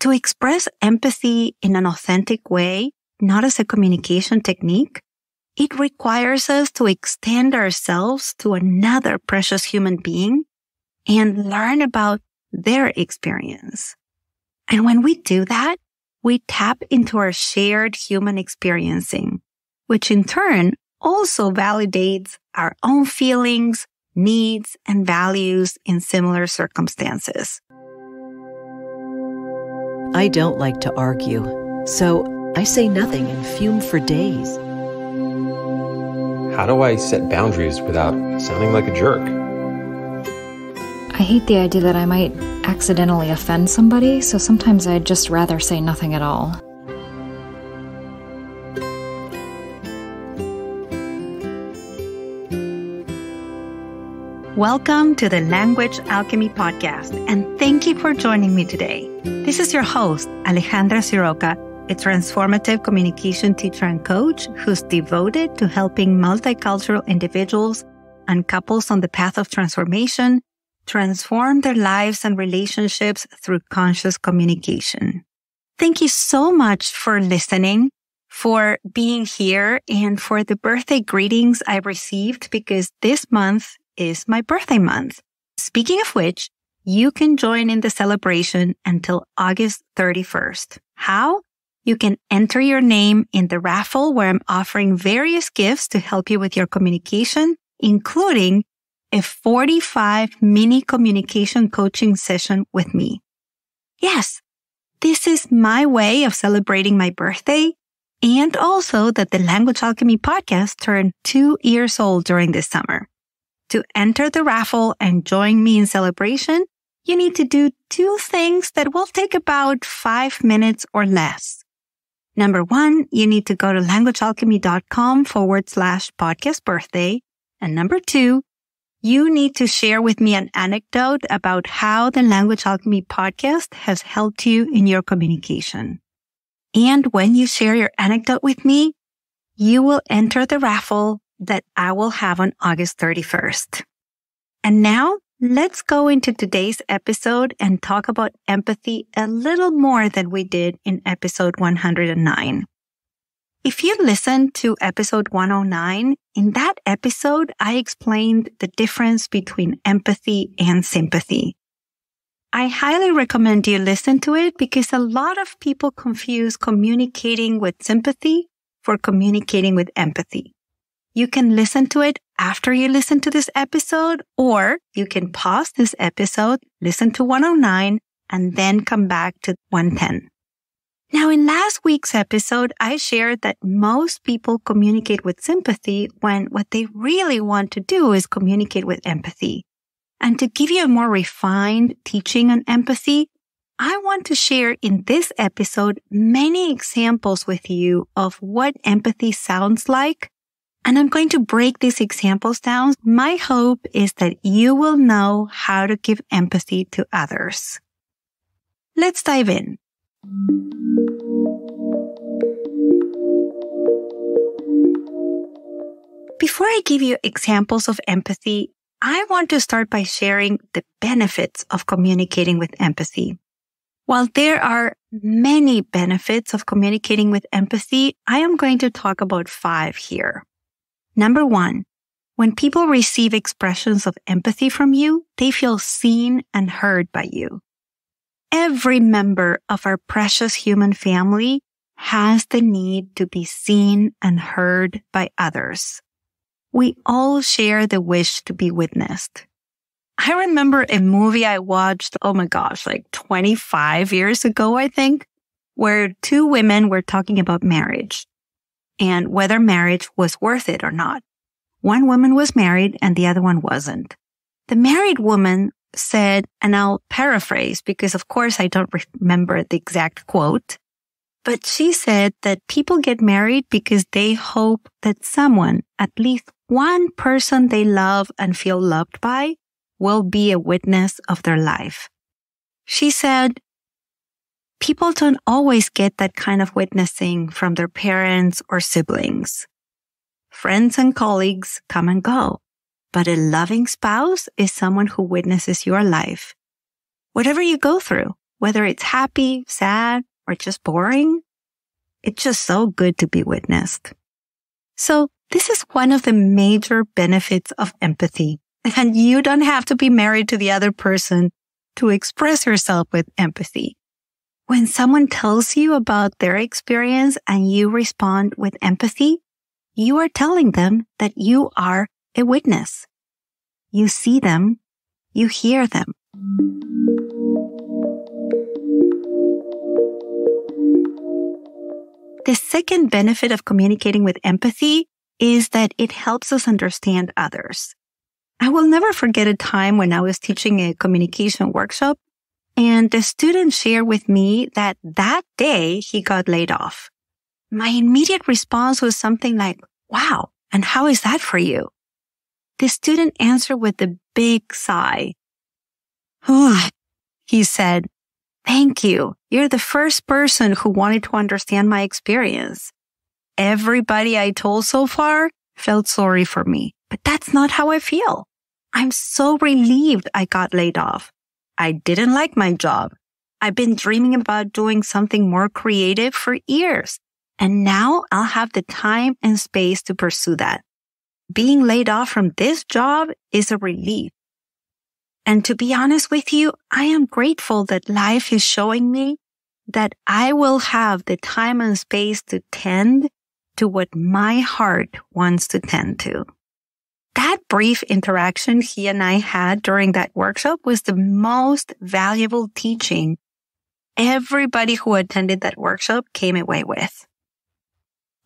to express empathy in an authentic way, not as a communication technique, it requires us to extend ourselves to another precious human being and learn about their experience. And when we do that, we tap into our shared human experiencing, which in turn also validates our own feelings, needs, and values in similar circumstances. I don't like to argue, so I say nothing and fume for days. How do I set boundaries without sounding like a jerk? I hate the idea that I might accidentally offend somebody, so sometimes I'd just rather say nothing at all. Welcome to the Language Alchemy Podcast, and thank you for joining me today. This is your host, Alejandra Siroca, a transformative communication teacher and coach who's devoted to helping multicultural individuals and couples on the path of transformation transform their lives and relationships through conscious communication. Thank you so much for listening for being here and for the birthday greetings I received because this month is my birthday month. Speaking of which, you can join in the celebration until August 31st. How? You can enter your name in the raffle where I'm offering various gifts to help you with your communication, including a 45 mini communication coaching session with me. Yes, this is my way of celebrating my birthday and also that the Language Alchemy podcast turned two years old during this summer. To enter the raffle and join me in celebration, you need to do two things that will take about five minutes or less. Number one, you need to go to languagealchemy.com forward slash podcast birthday. And number two, you need to share with me an anecdote about how the Language Alchemy podcast has helped you in your communication. And when you share your anecdote with me, you will enter the raffle that I will have on August 31st. And now let's go into today's episode and talk about empathy a little more than we did in episode 109. If you listened to episode 109, in that episode, I explained the difference between empathy and sympathy. I highly recommend you listen to it because a lot of people confuse communicating with sympathy for communicating with empathy. You can listen to it after you listen to this episode, or you can pause this episode, listen to 109, and then come back to 110. Now, in last week's episode, I shared that most people communicate with sympathy when what they really want to do is communicate with empathy. And to give you a more refined teaching on empathy, I want to share in this episode many examples with you of what empathy sounds like and I'm going to break these examples down. My hope is that you will know how to give empathy to others. Let's dive in. Before I give you examples of empathy, I want to start by sharing the benefits of communicating with empathy. While there are many benefits of communicating with empathy, I am going to talk about five here. Number one, when people receive expressions of empathy from you, they feel seen and heard by you. Every member of our precious human family has the need to be seen and heard by others. We all share the wish to be witnessed. I remember a movie I watched, oh my gosh, like 25 years ago, I think, where two women were talking about marriage and whether marriage was worth it or not. One woman was married and the other one wasn't. The married woman said, and I'll paraphrase because of course I don't remember the exact quote, but she said that people get married because they hope that someone, at least one person they love and feel loved by, will be a witness of their life. She said, people don't always get that kind of witnessing from their parents or siblings. Friends and colleagues come and go, but a loving spouse is someone who witnesses your life. Whatever you go through, whether it's happy, sad, or just boring, it's just so good to be witnessed. So this is one of the major benefits of empathy. And you don't have to be married to the other person to express yourself with empathy. When someone tells you about their experience and you respond with empathy, you are telling them that you are a witness. You see them. You hear them. The second benefit of communicating with empathy is that it helps us understand others. I will never forget a time when I was teaching a communication workshop and the student shared with me that that day he got laid off. My immediate response was something like, wow, and how is that for you? The student answered with a big sigh. he said, thank you. You're the first person who wanted to understand my experience. Everybody I told so far felt sorry for me, but that's not how I feel. I'm so relieved I got laid off. I didn't like my job. I've been dreaming about doing something more creative for years. And now I'll have the time and space to pursue that. Being laid off from this job is a relief. And to be honest with you, I am grateful that life is showing me that I will have the time and space to tend to what my heart wants to tend to. That brief interaction he and I had during that workshop was the most valuable teaching everybody who attended that workshop came away with.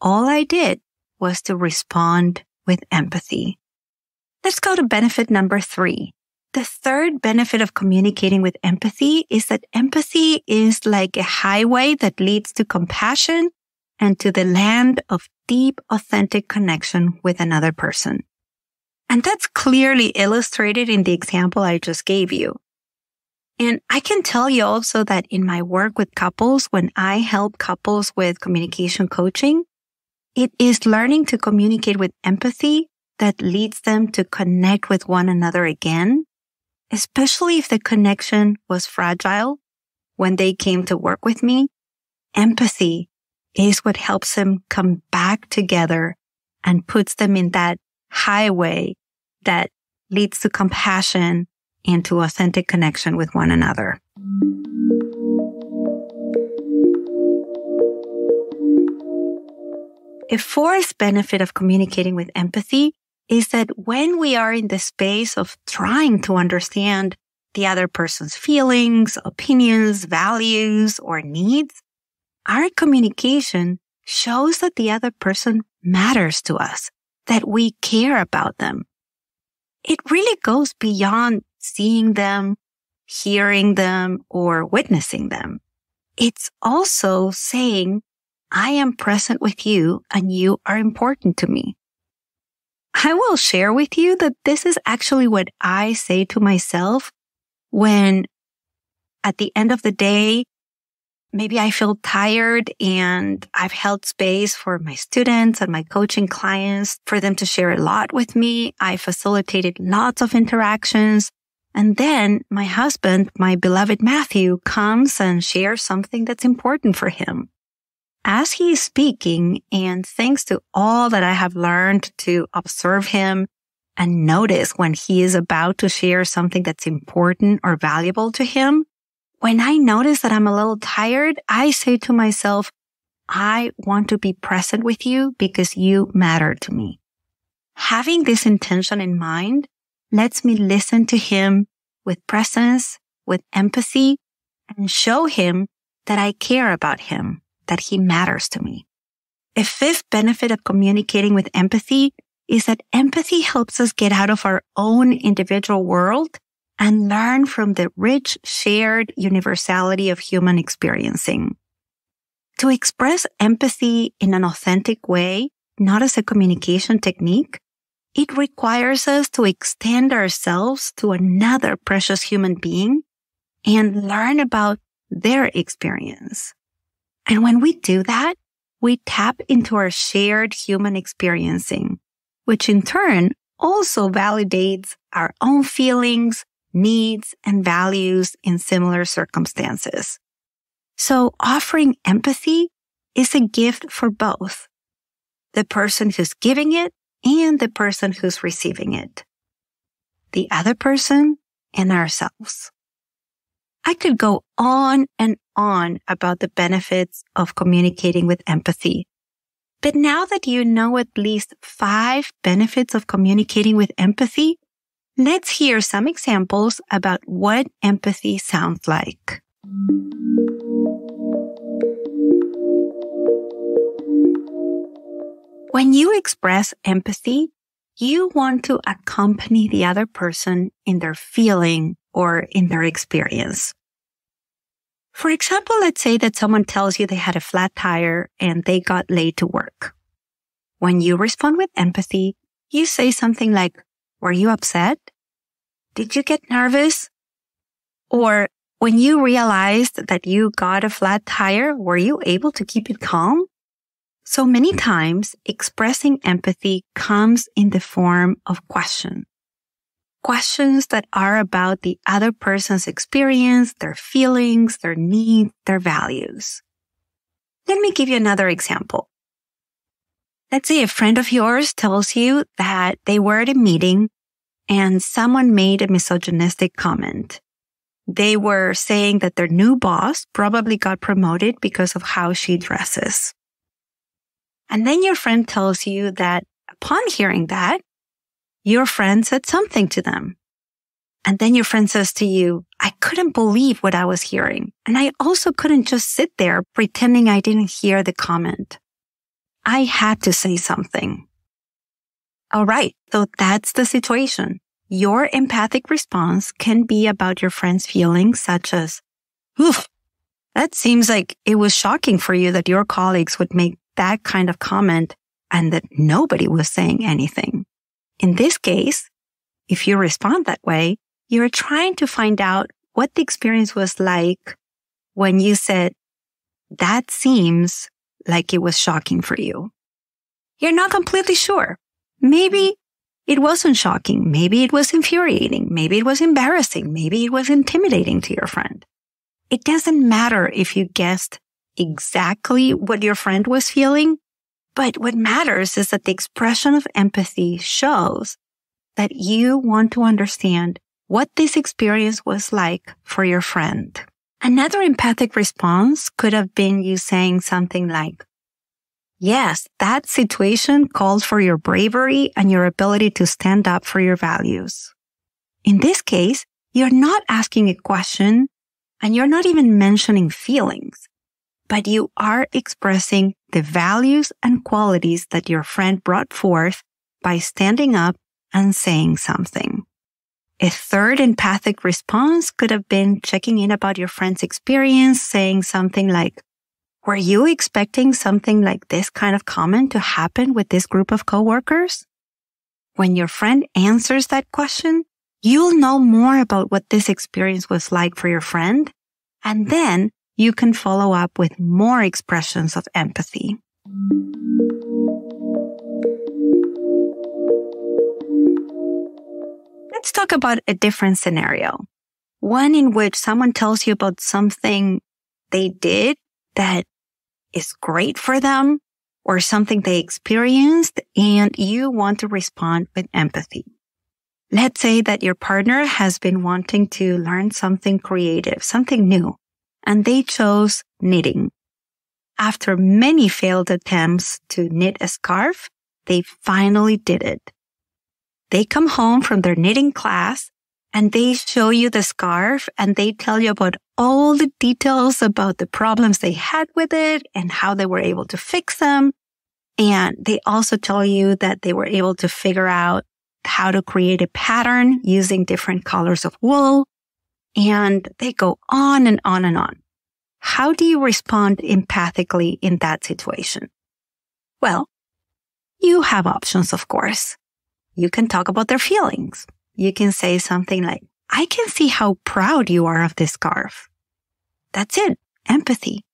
All I did was to respond with empathy. Let's go to benefit number three. The third benefit of communicating with empathy is that empathy is like a highway that leads to compassion and to the land of deep, authentic connection with another person. And that's clearly illustrated in the example I just gave you. And I can tell you also that in my work with couples, when I help couples with communication coaching, it is learning to communicate with empathy that leads them to connect with one another again, especially if the connection was fragile when they came to work with me. Empathy is what helps them come back together and puts them in that highway that leads to compassion and to authentic connection with one another. A fourth benefit of communicating with empathy is that when we are in the space of trying to understand the other person's feelings, opinions, values, or needs, our communication shows that the other person matters to us that we care about them. It really goes beyond seeing them, hearing them, or witnessing them. It's also saying, I am present with you and you are important to me. I will share with you that this is actually what I say to myself when at the end of the day, maybe I feel tired and I've held space for my students and my coaching clients for them to share a lot with me. I facilitated lots of interactions. And then my husband, my beloved Matthew comes and shares something that's important for him. As he is speaking and thanks to all that I have learned to observe him and notice when he is about to share something that's important or valuable to him, when I notice that I'm a little tired, I say to myself, I want to be present with you because you matter to me. Having this intention in mind lets me listen to him with presence, with empathy, and show him that I care about him, that he matters to me. A fifth benefit of communicating with empathy is that empathy helps us get out of our own individual world and learn from the rich shared universality of human experiencing. To express empathy in an authentic way, not as a communication technique, it requires us to extend ourselves to another precious human being and learn about their experience. And when we do that, we tap into our shared human experiencing, which in turn also validates our own feelings, needs, and values in similar circumstances. So offering empathy is a gift for both the person who's giving it and the person who's receiving it, the other person and ourselves. I could go on and on about the benefits of communicating with empathy. But now that you know at least five benefits of communicating with empathy, Let's hear some examples about what empathy sounds like. When you express empathy, you want to accompany the other person in their feeling or in their experience. For example, let's say that someone tells you they had a flat tire and they got late to work. When you respond with empathy, you say something like, were you upset? did you get nervous? Or when you realized that you got a flat tire, were you able to keep it calm? So many mm. times expressing empathy comes in the form of questions. Questions that are about the other person's experience, their feelings, their needs, their values. Let me give you another example. Let's say a friend of yours tells you that they were at a meeting and someone made a misogynistic comment. They were saying that their new boss probably got promoted because of how she dresses. And then your friend tells you that upon hearing that, your friend said something to them. And then your friend says to you, I couldn't believe what I was hearing. And I also couldn't just sit there pretending I didn't hear the comment. I had to say something. All right. So that's the situation. Your empathic response can be about your friend's feelings, such as, oof, that seems like it was shocking for you that your colleagues would make that kind of comment and that nobody was saying anything. In this case, if you respond that way, you're trying to find out what the experience was like when you said, that seems like it was shocking for you. You're not completely sure, Maybe it wasn't shocking. Maybe it was infuriating. Maybe it was embarrassing. Maybe it was intimidating to your friend. It doesn't matter if you guessed exactly what your friend was feeling. But what matters is that the expression of empathy shows that you want to understand what this experience was like for your friend. Another empathic response could have been you saying something like, Yes, that situation called for your bravery and your ability to stand up for your values. In this case, you're not asking a question and you're not even mentioning feelings, but you are expressing the values and qualities that your friend brought forth by standing up and saying something. A third empathic response could have been checking in about your friend's experience, saying something like, were you expecting something like this kind of comment to happen with this group of coworkers? When your friend answers that question, you'll know more about what this experience was like for your friend. And then you can follow up with more expressions of empathy. Let's talk about a different scenario. One in which someone tells you about something they did that is great for them or something they experienced and you want to respond with empathy. Let's say that your partner has been wanting to learn something creative, something new, and they chose knitting. After many failed attempts to knit a scarf, they finally did it. They come home from their knitting class and they show you the scarf and they tell you about all the details about the problems they had with it and how they were able to fix them. And they also tell you that they were able to figure out how to create a pattern using different colors of wool. And they go on and on and on. How do you respond empathically in that situation? Well, you have options, of course. You can talk about their feelings you can say something like, I can see how proud you are of this scarf. That's it. Empathy.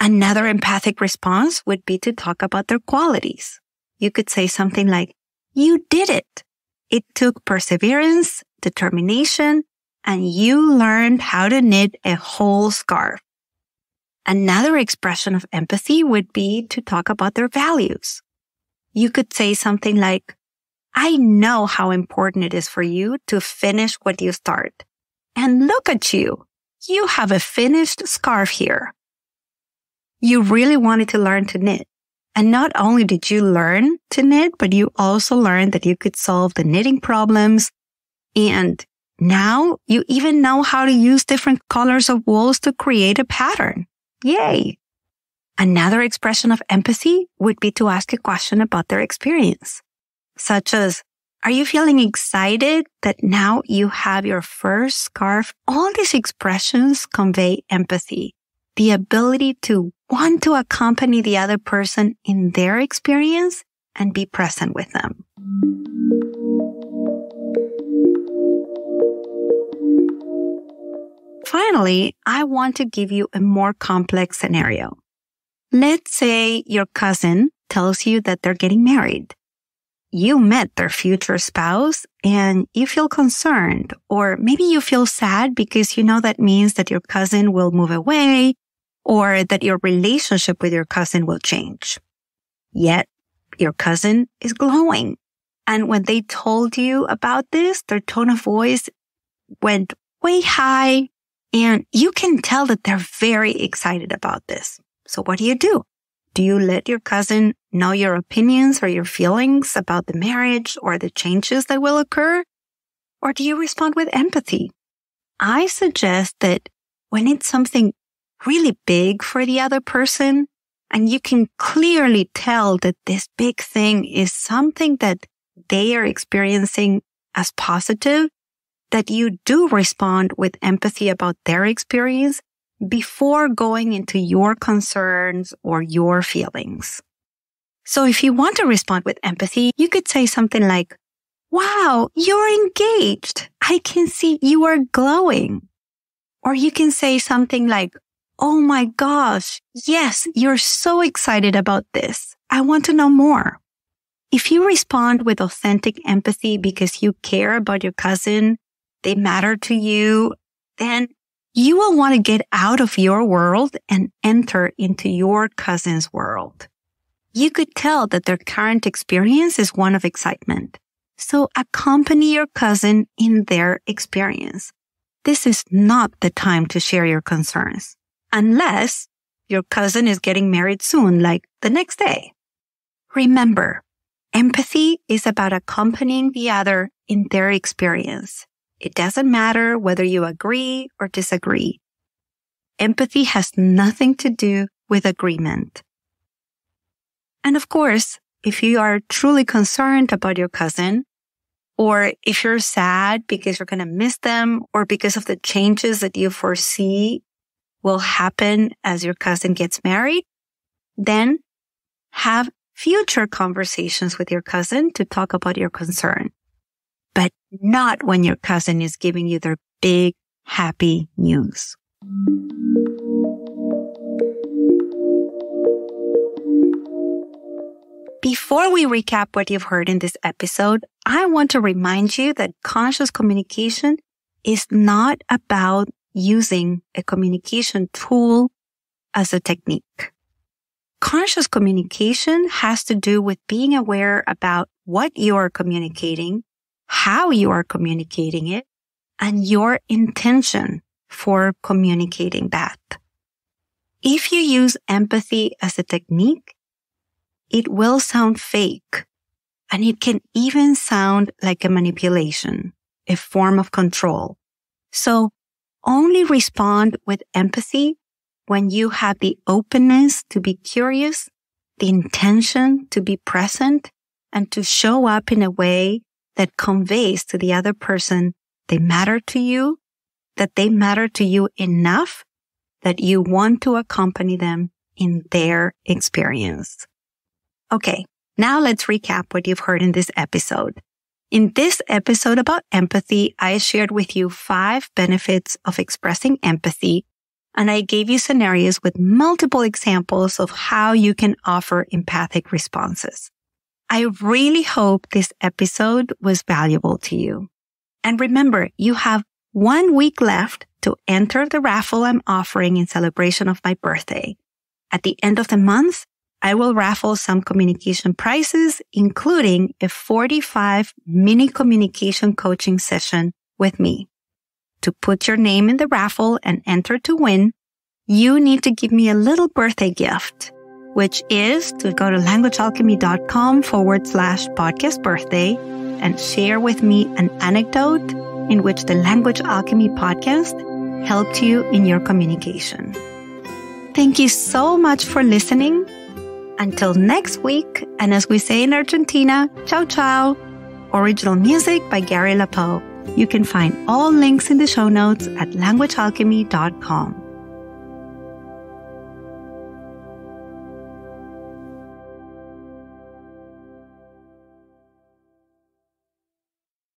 Another empathic response would be to talk about their qualities. You could say something like, you did it. It took perseverance, determination, and you learned how to knit a whole scarf. Another expression of empathy would be to talk about their values. You could say something like, I know how important it is for you to finish what you start. And look at you. You have a finished scarf here. You really wanted to learn to knit. And not only did you learn to knit, but you also learned that you could solve the knitting problems. And now you even know how to use different colors of wools to create a pattern. Yay. Another expression of empathy would be to ask a question about their experience such as, are you feeling excited that now you have your first scarf? All these expressions convey empathy, the ability to want to accompany the other person in their experience and be present with them. Finally, I want to give you a more complex scenario. Let's say your cousin tells you that they're getting married you met their future spouse and you feel concerned, or maybe you feel sad because you know that means that your cousin will move away or that your relationship with your cousin will change. Yet your cousin is glowing. And when they told you about this, their tone of voice went way high and you can tell that they're very excited about this. So what do you do? Do you let your cousin know your opinions or your feelings about the marriage or the changes that will occur? Or do you respond with empathy? I suggest that when it's something really big for the other person and you can clearly tell that this big thing is something that they are experiencing as positive, that you do respond with empathy about their experience before going into your concerns or your feelings. So if you want to respond with empathy, you could say something like, wow, you're engaged. I can see you are glowing. Or you can say something like, Oh my gosh. Yes, you're so excited about this. I want to know more. If you respond with authentic empathy because you care about your cousin, they matter to you, then you will want to get out of your world and enter into your cousin's world. You could tell that their current experience is one of excitement. So accompany your cousin in their experience. This is not the time to share your concerns unless your cousin is getting married soon, like the next day. Remember, empathy is about accompanying the other in their experience. It doesn't matter whether you agree or disagree. Empathy has nothing to do with agreement. And of course, if you are truly concerned about your cousin, or if you're sad because you're going to miss them or because of the changes that you foresee will happen as your cousin gets married, then have future conversations with your cousin to talk about your concern but not when your cousin is giving you their big happy news. Before we recap what you've heard in this episode, I want to remind you that conscious communication is not about using a communication tool as a technique. Conscious communication has to do with being aware about what you're communicating how you are communicating it and your intention for communicating that. If you use empathy as a technique, it will sound fake and it can even sound like a manipulation, a form of control. So only respond with empathy when you have the openness to be curious, the intention to be present and to show up in a way that conveys to the other person they matter to you, that they matter to you enough that you want to accompany them in their experience. Okay. Now let's recap what you've heard in this episode. In this episode about empathy, I shared with you five benefits of expressing empathy, and I gave you scenarios with multiple examples of how you can offer empathic responses. I really hope this episode was valuable to you. And remember, you have one week left to enter the raffle I'm offering in celebration of my birthday. At the end of the month, I will raffle some communication prizes, including a 45 mini communication coaching session with me. To put your name in the raffle and enter to win, you need to give me a little birthday gift which is to go to languagealchemy.com forward slash podcast birthday and share with me an anecdote in which the Language Alchemy podcast helped you in your communication. Thank you so much for listening. Until next week, and as we say in Argentina, ciao ciao. Original music by Gary Lapo. You can find all links in the show notes at languagealchemy.com.